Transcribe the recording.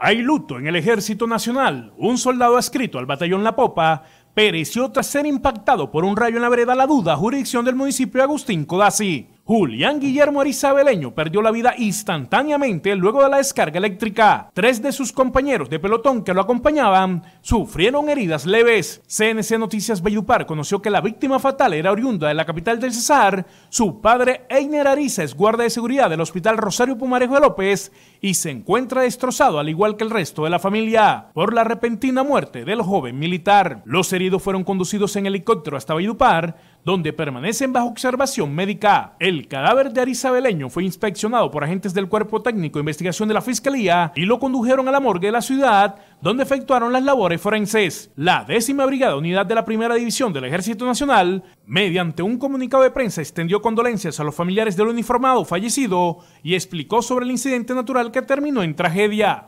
Hay luto en el Ejército Nacional. Un soldado adscrito al batallón La Popa pereció tras ser impactado por un rayo en la vereda La Duda, jurisdicción del municipio de Agustín Codazzi. Julián Guillermo Arizabeleño perdió la vida instantáneamente luego de la descarga eléctrica. Tres de sus compañeros de pelotón que lo acompañaban sufrieron heridas leves. CNC Noticias Bayupar conoció que la víctima fatal era oriunda de la capital del Cesar. Su padre, Einer Ariza, es guarda de seguridad del Hospital Rosario Pumarejo de López y se encuentra destrozado al igual que el resto de la familia por la repentina muerte del joven militar. Los heridos fueron conducidos en helicóptero hasta Bayupar, donde permanecen bajo observación médica. El cadáver de arizabeleño fue inspeccionado por agentes del Cuerpo Técnico de Investigación de la Fiscalía y lo condujeron a la morgue de la ciudad, donde efectuaron las labores forenses. La décima brigada unidad de la primera división del Ejército Nacional, mediante un comunicado de prensa, extendió condolencias a los familiares del uniformado fallecido y explicó sobre el incidente natural que terminó en tragedia.